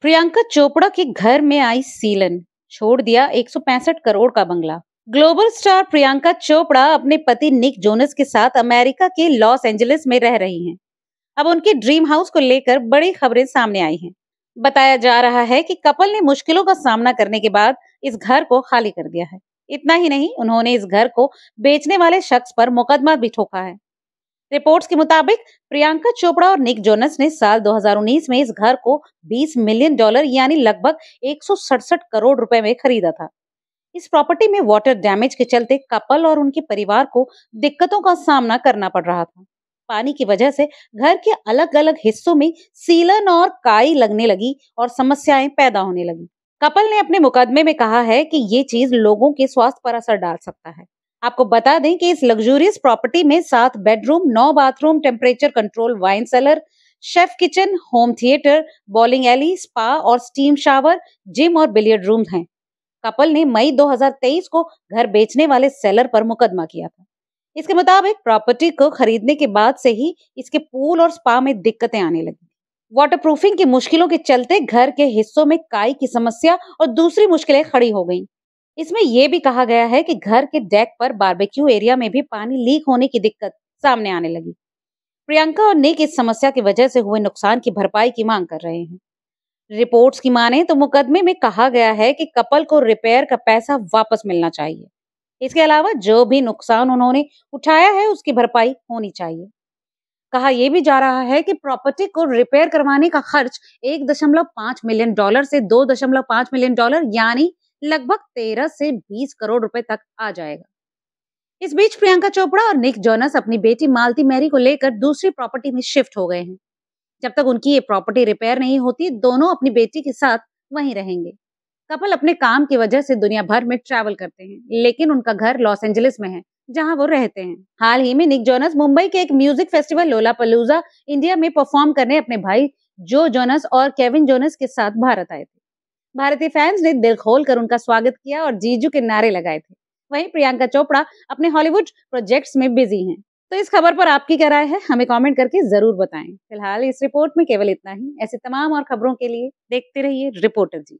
प्रियंका चोपड़ा के घर में आई सीलन छोड़ दिया 165 करोड़ का बंगला ग्लोबल स्टार प्रियंका चोपड़ा अपने पति निक जोनस के साथ अमेरिका के लॉस एंजलिस में रह रही हैं। अब उनके ड्रीम हाउस को लेकर बड़ी खबरें सामने आई हैं। बताया जा रहा है कि कपल ने मुश्किलों का सामना करने के बाद इस घर को खाली कर दिया है इतना ही नहीं उन्होंने इस घर को बेचने वाले शख्स पर मुकदमा भी ठोका है रिपोर्ट्स के मुताबिक प्रियंका चोपड़ा और निक जोनस ने साल 2019 में इस घर को 20 मिलियन डॉलर यानी लगभग एक करोड़ रुपए में खरीदा था इस प्रॉपर्टी में वाटर डैमेज के चलते कपल और उनके परिवार को दिक्कतों का सामना करना पड़ रहा था पानी की वजह से घर के अलग अलग हिस्सों में सीलन और काई लगने लगी और समस्याएं पैदा होने लगी कपल ने अपने मुकदमे में कहा है कि ये चीज लोगों के स्वास्थ्य पर असर डाल सकता है आपको बता दें कि इस लग्जूरियस प्रॉपर्टी में सात बेडरूम नौ bathroom temperature control wine cellar chef kitchen home theatre bowling alley spa और स्टीम शावर जिम और बिलियर्ड रूम हैं कपल ने मई 2023 को घर बेचने वाले सेलर पर मुकदमा किया था इसके मुताबिक प्रॉपर्टी को खरीदने के बाद से ही इसके पूल और स्पा में दिक्कतें आने लगी वाटरप्रूफिंग प्रूफिंग की मुश्किलों के चलते घर के हिस्सों में काई की समस्या और दूसरी मुश्किलें खड़ी हो गईं। इसमें यह भी कहा गया है कि घर के डेक पर बारबेक्यू एरिया में भी पानी लीक होने की दिक्कत सामने आने लगी प्रियंका और निक इस समस्या की वजह से हुए नुकसान की भरपाई की मांग कर रहे हैं रिपोर्ट्स की माने तो मुकदमे में कहा गया है कि कपल को रिपेयर का पैसा वापस मिलना चाहिए इसके अलावा जो भी नुकसान उन्होंने उठाया है उसकी भरपाई होनी चाहिए कहा यह भी जा रहा है कि प्रॉपर्टी को रिपेयर करवाने का खर्च एक दशमलव पांच मिलियन डॉलर से दो दशमलव पांच मिलियन डॉलर यानी लगभग 13 से 20 करोड़ रुपए तक आ जाएगा इस बीच प्रियंका चोपड़ा और निक जोनस अपनी बेटी मालती मैरी को लेकर दूसरी प्रॉपर्टी में शिफ्ट हो गए हैं जब तक उनकी ये प्रॉपर्टी रिपेयर नहीं होती दोनों अपनी बेटी के साथ वहीं रहेंगे कपल अपने काम की वजह से दुनिया भर में ट्रैवल करते हैं लेकिन उनका घर लॉस एंजलिस में है जहां वो रहते हैं हाल ही में निक जोनस मुंबई के एक म्यूजिक फेस्टिवल लोला पलूजा इंडिया में परफॉर्म करने अपने भाई जो जोनस और केविन जोनस के साथ भारत आए थे भारतीय फैंस ने दिल खोल कर उनका स्वागत किया और जीजू के नारे लगाए थे वहीं प्रियंका चोपड़ा अपने हॉलीवुड प्रोजेक्ट्स में बिजी हैं तो इस खबर पर आपकी क्या राय है हमें कमेंट करके जरूर बताएं फिलहाल इस रिपोर्ट में केवल इतना ही ऐसे तमाम और खबरों के लिए देखते रहिए रिपोर्टर जी